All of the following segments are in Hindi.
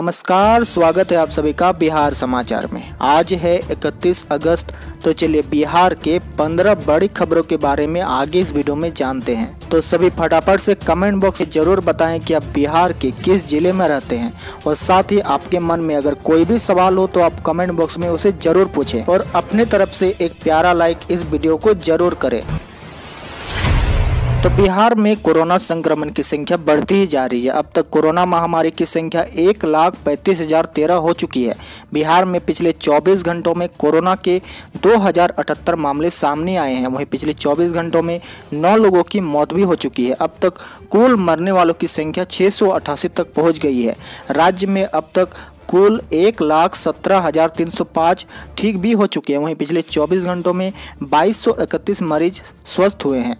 नमस्कार स्वागत है आप सभी का बिहार समाचार में आज है 31 अगस्त तो चलिए बिहार के 15 बड़ी खबरों के बारे में आगे इस वीडियो में जानते हैं तो सभी फटाफट से कमेंट बॉक्स में जरूर बताएं कि आप बिहार के किस जिले में रहते हैं और साथ ही आपके मन में अगर कोई भी सवाल हो तो आप कमेंट बॉक्स में उसे जरूर पूछें और अपने तरफ से एक प्यारा लाइक इस वीडियो को जरूर करें तो बिहार में कोरोना संक्रमण की संख्या बढ़ती ही जा रही है अब तक कोरोना महामारी की संख्या एक लाख पैंतीस हजार तेरह हो चुकी है बिहार में पिछले 24 घंटों में कोरोना के दो हजार अठहत्तर मामले सामने आए हैं वहीं पिछले 24 घंटों में नौ लोगों की मौत भी हो चुकी है अब तक कुल मरने वालों की संख्या छः तक पहुँच गई है राज्य में अब तक कुल एक लाख सत्रह हज़ार तीन सौ पाँच ठीक भी हो चुके हैं वहीं पिछले चौबीस घंटों में बाईस सौ इकतीस मरीज स्वस्थ हुए हैं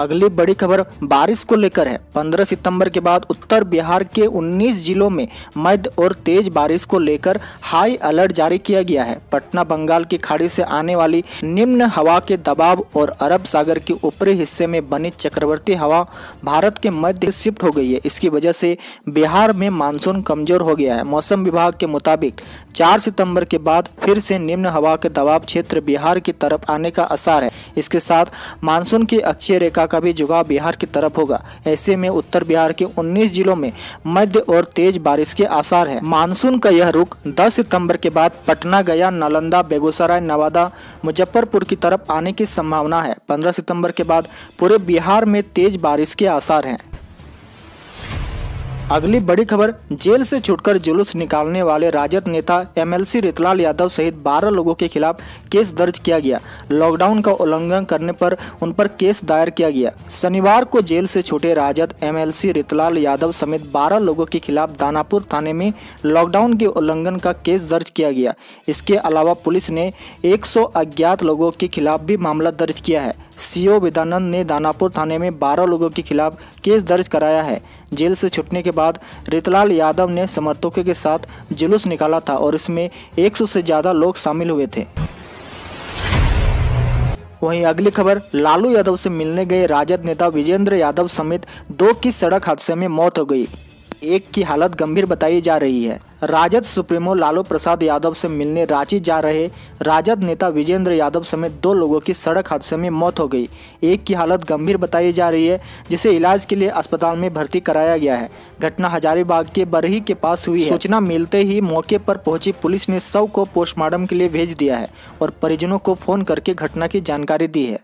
अगली बड़ी खबर बारिश को लेकर है 15 सितंबर के बाद उत्तर बिहार के 19 जिलों में मध्य और तेज बारिश को लेकर हाई अलर्ट जारी किया गया है पटना बंगाल की खाड़ी से आने वाली निम्न हवा के दबाव और अरब सागर के ऊपरी हिस्से में बनी चक्रवर्ती हवा भारत के मध्य शिफ्ट हो गई है इसकी वजह से बिहार में मानसून कमजोर हो गया है मौसम विभाग के मुताबिक चार सितंबर के बाद फिर से निम्न हवा के दबाव क्षेत्र बिहार की तरफ आने का आसार है इसके साथ मानसून की अक्षय रेखा का भी जुगाव बिहार की तरफ होगा ऐसे में उत्तर बिहार के 19 जिलों में मध्य और तेज बारिश के आसार है मानसून का यह रुख 10 सितंबर के बाद पटना गया नालंदा बेगूसराय नवादा मुजफ्फरपुर की तरफ आने की संभावना है पंद्रह सितम्बर के बाद पूरे बिहार में तेज बारिश के आसार है अगली बड़ी खबर जेल से छुटकर जुलूस निकालने वाले राजद नेता एमएलसी रितलाल यादव सहित 12 लोगों के खिलाफ केस दर्ज किया गया लॉकडाउन का उल्लंघन करने पर उन पर केस दायर किया गया शनिवार को जेल से छुटे राजद एमएलसी रितलाल यादव समेत 12 लोगों के खिलाफ दानापुर थाने में लॉकडाउन के उल्लंघन का केस दर्ज किया गया इसके अलावा पुलिस ने एक अज्ञात लोगों के खिलाफ भी मामला दर्ज किया है सीओ वेदानंद ने दानापुर थाने में 12 लोगों के खिलाफ केस दर्ज कराया है जेल से छुटने के बाद रितलाल यादव ने समर्थकों के साथ जुलूस निकाला था और इसमें 100 से ज़्यादा लोग शामिल हुए थे वहीं अगली खबर लालू यादव से मिलने गए राजद नेता विजेंद्र यादव समेत दो की सड़क हादसे में मौत हो गई एक की हालत गंभीर बताई जा रही है राजद सुप्रीमो लालू प्रसाद यादव से मिलने रांची जा रहे राजद नेता विजेंद्र यादव समेत दो लोगों की सड़क हादसे में मौत हो गई एक की हालत गंभीर बताई जा रही है जिसे इलाज के लिए अस्पताल में भर्ती कराया गया है घटना हजारीबाग के बरही के पास हुई है सूचना मिलते ही मौके पर पहुंची पुलिस ने शव को पोस्टमार्टम के लिए भेज दिया है और परिजनों को फोन करके घटना की जानकारी दी है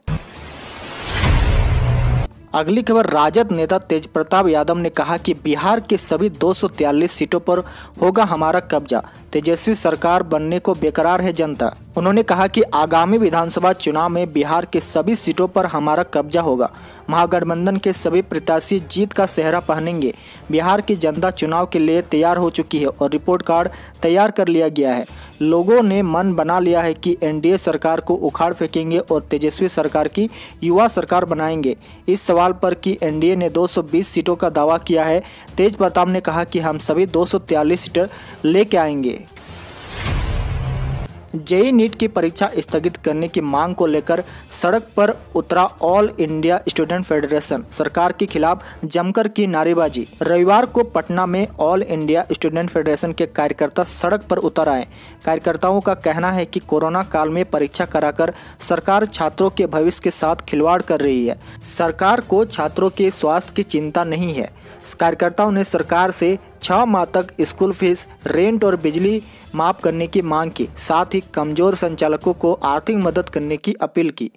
अगली खबर राजद नेता तेज प्रताप यादव ने कहा कि बिहार के सभी दो सीटों पर होगा हमारा कब्जा तेजस्वी सरकार बनने को बेकरार है जनता उन्होंने कहा कि आगामी विधानसभा चुनाव में बिहार के सभी सीटों पर हमारा कब्जा होगा महागठबंधन के सभी प्रत्याशी जीत का सेहरा पहनेंगे बिहार की जनता चुनाव के लिए तैयार हो चुकी है और रिपोर्ट कार्ड तैयार कर लिया गया है लोगों ने मन बना लिया है कि एनडीए सरकार को उखाड़ फेंकेंगे और तेजस्वी सरकार की युवा सरकार बनाएंगे इस सवाल पर कि एनडीए ने 220 सीटों का दावा किया है तेज प्रताप ने कहा कि हम सभी दो सीटें लेके आएंगे जेई नीट की परीक्षा स्थगित करने की मांग को लेकर सड़क पर उतरा ऑल इंडिया स्टूडेंट फेडरेशन सरकार के खिलाफ जमकर की नारेबाजी रविवार को पटना में ऑल इंडिया स्टूडेंट फेडरेशन के कार्यकर्ता सड़क पर उतर आए कार्यकर्ताओं का कहना है कि कोरोना काल में परीक्षा कराकर सरकार छात्रों के भविष्य के साथ खिलवाड़ कर रही है सरकार को छात्रों के स्वास्थ्य की चिंता नहीं है कार्यकर्ताओं ने सरकार से छः माह तक स्कूल फीस रेंट और बिजली माफ करने की मांग की साथ ही कमजोर संचालकों को आर्थिक मदद करने की अपील की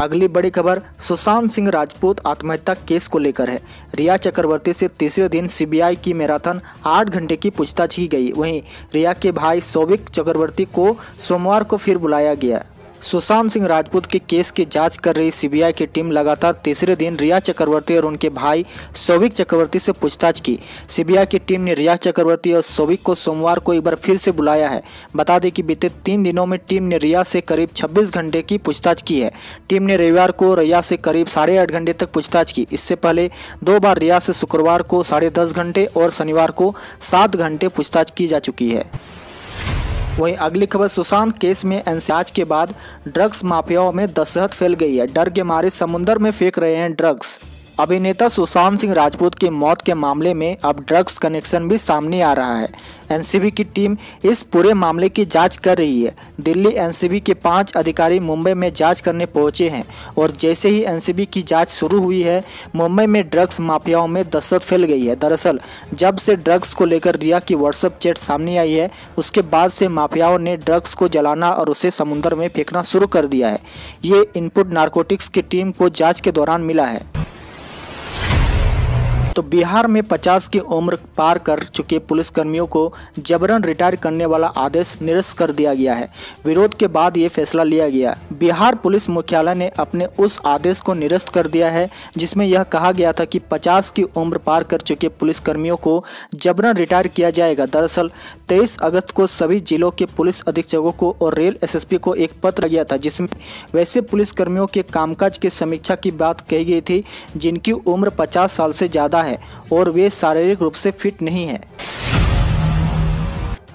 अगली बड़ी खबर सुशांत सिंह राजपूत आत्महत्या केस को लेकर है रिया चक्रवर्ती से तीसरे दिन सीबीआई की मैराथन आठ घंटे की पूछताछ की गई वहीं रिया के भाई सौविक चक्रवर्ती को सोमवार को फिर बुलाया गया सुशांत सिंह राजपूत के केस की जांच कर रही सीबीआई की टीम लगातार तीसरे दिन रिया चक्रवर्ती और उनके भाई सौविक चक्रवर्ती से पूछताछ की सीबीआई की टीम ने रिया चक्रवर्ती और सौविक को सोमवार को एक बार फिर से बुलाया है बता दें कि बीते तीन दिनों में टीम ने रिया से करीब 26 घंटे की पूछताछ की है टीम ने रविवार को रिया से करीब साढ़े आठ घंटे तक पूछताछ की इससे पहले दो बार रिया से शुक्रवार को साढ़े दस घंटे और शनिवार को सात घंटे पूछताछ की जा चुकी है वहीं अगली खबर सुशांत केस में एनसीआज के बाद ड्रग्स माफियाओं में दशहत फैल गई है डर के मारे समुंदर में फेंक रहे हैं ड्रग्स अभिनेता सुशांत सिंह राजपूत की मौत के मामले में अब ड्रग्स कनेक्शन भी सामने आ रहा है एनसीबी की टीम इस पूरे मामले की जांच कर रही है दिल्ली एनसीबी के पांच अधिकारी मुंबई में जांच करने पहुंचे हैं और जैसे ही एनसीबी की जांच शुरू हुई है मुंबई में ड्रग्स माफियाओं में दहशत फैल गई है दरअसल जब से ड्रग्स को लेकर रिया की व्हाट्सअप चैट सामने आई है उसके बाद से माफियाओं ने ड्रग्स को जलाना और उसे समुन्द्र में फेंकना शुरू कर दिया है ये इनपुट नार्कोटिक्स की टीम को जाँच के दौरान मिला है तो बिहार में 50 की उम्र पार कर चुके पुलिसकर्मियों को जबरन रिटायर करने वाला आदेश निरस्त कर दिया गया है विरोध के बाद ये फैसला लिया गया बिहार पुलिस मुख्यालय ने अपने उस आदेश को निरस्त कर दिया है जिसमें यह कहा गया था कि 50 की उम्र पार कर चुके पुलिसकर्मियों को जबरन रिटायर किया जाएगा दरअसल तेईस अगस्त को सभी जिलों के पुलिस अधीक्षकों को और रेल एस को एक पत्र गया था जिसमें वैसे पुलिसकर्मियों के कामकाज की समीक्षा की बात कही गई थी जिनकी उम्र पचास साल से ज़्यादा होता है और वे शारीरिक रूप से फिट नहीं है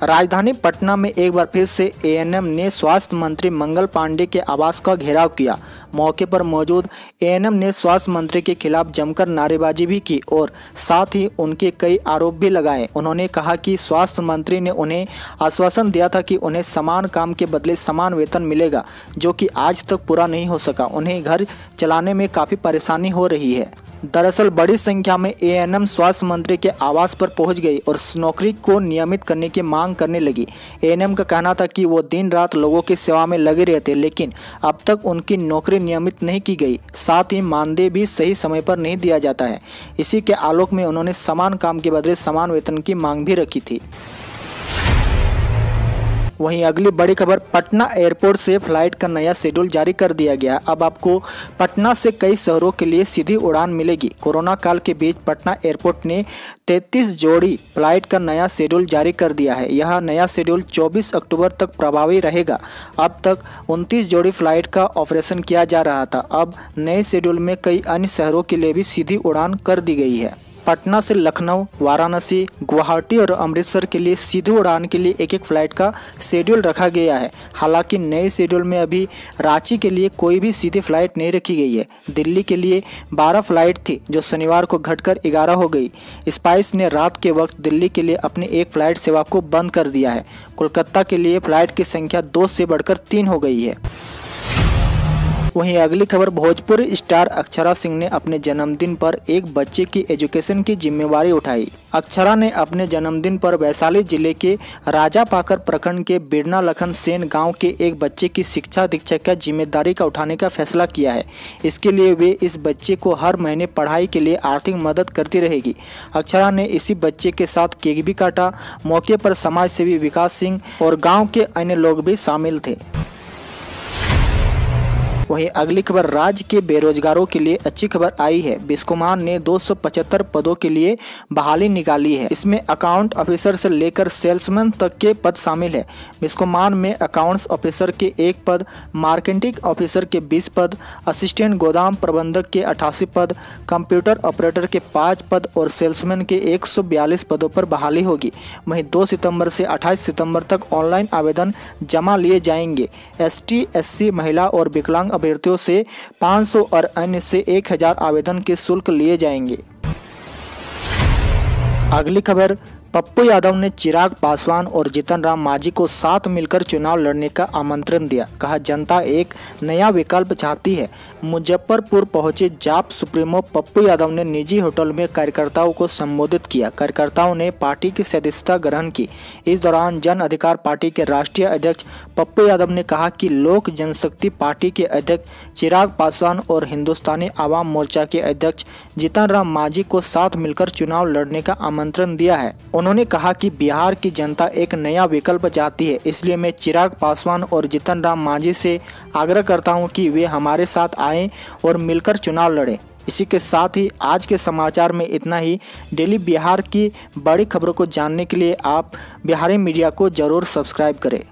राजधानी पटना में एक बार फिर से एएनएम ने स्वास्थ्य मंत्री मंगल पांडे के आवास का घेराव किया मौके पर मौजूद एएनएम ने स्वास्थ्य मंत्री के खिलाफ जमकर नारेबाजी भी की और साथ ही उनके कई आरोप भी लगाए उन्होंने कहा कि स्वास्थ्य मंत्री ने उन्हें आश्वासन दिया था कि उन्हें समान काम के बदले समान वेतन मिलेगा जो कि आज तक पूरा नहीं हो सका उन्हें घर चलाने में काफ़ी परेशानी हो रही है दरअसल बड़ी संख्या में एएनएम स्वास्थ्य मंत्री के आवास पर पहुंच गई और नौकरी को नियमित करने की मांग करने लगी एएनएम का कहना था कि वो दिन रात लोगों की सेवा में लगे रहते लेकिन अब तक उनकी नौकरी नियमित नहीं की गई साथ ही मानदेय भी सही समय पर नहीं दिया जाता है इसी के आलोक में उन्होंने समान काम के बदले समान वेतन की मांग भी रखी थी वहीं अगली बड़ी खबर पटना एयरपोर्ट से फ्लाइट का नया शेड्यूल जारी कर दिया गया अब आपको पटना से कई शहरों के लिए सीधी उड़ान मिलेगी कोरोना काल के बीच पटना एयरपोर्ट ने 33 जोड़ी फ्लाइट का नया शेड्यूल जारी कर दिया है यह नया शेड्यूल 24 अक्टूबर तक प्रभावी रहेगा अब तक 29 जोड़ी फ्लाइट का ऑपरेशन किया जा रहा था अब नए शेड्यूल में कई अन्य शहरों के लिए भी सीधी उड़ान कर दी गई है पटना से लखनऊ वाराणसी गुवाहाटी और अमृतसर के लिए सीधे उड़ान के लिए एक एक फ्लाइट का शेड्यूल रखा गया है हालांकि नए शेड्यूल में अभी रांची के लिए कोई भी सीधी फ्लाइट नहीं रखी गई है दिल्ली के लिए 12 फ्लाइट थी जो शनिवार को घटकर 11 हो गई स्पाइस ने रात के वक्त दिल्ली के लिए अपनी एक फ्लाइट सेवा को बंद कर दिया है कोलकाता के लिए फ्लाइट की संख्या दो से बढ़कर तीन हो गई है वहीं अगली खबर भोजपुरी स्टार अक्षरा सिंह ने अपने जन्मदिन पर एक बच्चे की एजुकेशन की जिम्मेवारी उठाई अक्षरा ने अपने जन्मदिन पर वैशाली जिले के राजा पाकर प्रखंड के बिरना लखन सेन गांव के एक बच्चे की शिक्षा दीक्षा का जिम्मेदारी का उठाने का फैसला किया है इसके लिए वे इस बच्चे को हर महीने पढ़ाई के लिए आर्थिक मदद करती रहेगी अक्षरा ने इसी बच्चे के साथ केक भी काटा मौके पर समाज सेवी विकास सिंह और गाँव के अन्य लोग भी शामिल थे वहीं अगली खबर राज्य के बेरोजगारों के लिए अच्छी खबर आई है बिस्कुमान ने 275 पदों के लिए बहाली निकाली है इसमें अकाउंट ऑफिसर से लेकर सेल्समैन तक के पद शामिल है बिस्कुमान में अकाउंट्स ऑफिसर के एक पद मार्केटिंग ऑफिसर के बीस पद असिस्टेंट गोदाम प्रबंधक के अठासी पद कंप्यूटर ऑपरेटर के पाँच पद और सेल्समैन के एक पदों पर बहाली होगी वहीं दो सितम्बर से अट्ठाईस सितम्बर तक ऑनलाइन आवेदन जमा लिए जाएंगे एस टी महिला और विकलांग अभ्यर्थियों से 500 और अन्य से 1000 आवेदन के शुल्क लिए जाएंगे अगली खबर पप्पू यादव ने चिराग पासवान और जीतन राम मांझी को साथ मिलकर चुनाव लड़ने का आमंत्रण दिया कहा जनता एक नया विकल्प चाहती है मुजफ्फरपुर पहुंचे जाप सुप्रीमो पप्पू यादव ने निजी होटल में कार्यकर्ताओं को संबोधित किया कार्यकर्ताओं ने पार्टी की सदस्यता ग्रहण की इस दौरान जन अधिकार पार्टी के राष्ट्रीय अध्यक्ष पप्पू यादव ने कहा कि लोक जनशक्ति पार्टी के अध्यक्ष चिराग पासवान और हिंदुस्तानी आवाम मोर्चा के अध्यक्ष जीतन राम मांझी को साथ मिलकर चुनाव लड़ने का आमंत्रण दिया है उन्होंने कहा कि बिहार की जनता एक नया विकल्प चाहती है इसलिए मैं चिराग पासवान और जीतन राम मांझी से आग्रह करता हूँ कि वे हमारे साथ आए और मिलकर चुनाव लड़ें इसी के साथ ही आज के समाचार में इतना ही डेली बिहार की बड़ी खबरों को जानने के लिए आप बिहारी मीडिया को ज़रूर सब्सक्राइब करें